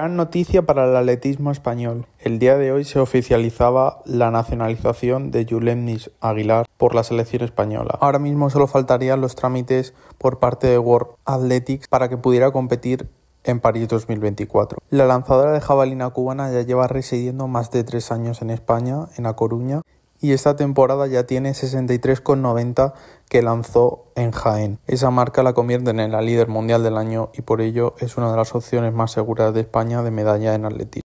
Gran noticia para el atletismo español. El día de hoy se oficializaba la nacionalización de Julemnis Aguilar por la selección española. Ahora mismo solo faltarían los trámites por parte de World Athletics para que pudiera competir en París 2024. La lanzadora de jabalina cubana ya lleva residiendo más de tres años en España, en A Coruña, y esta temporada ya tiene 63,90 que lanzó en Jaén. Esa marca la convierte en la líder mundial del año y por ello es una de las opciones más seguras de España de medalla en atletismo.